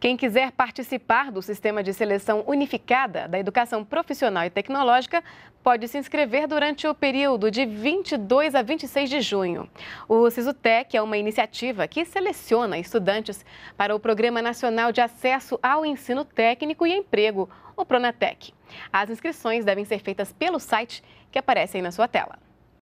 Quem quiser participar do sistema de seleção unificada da educação profissional e tecnológica pode se inscrever durante o período de 22 a 26 de junho. O SISUTEC é uma iniciativa que seleciona estudantes para o Programa Nacional de Acesso ao Ensino Técnico e Emprego, o Pronatec. As inscrições devem ser feitas pelo site que aparece aí na sua tela.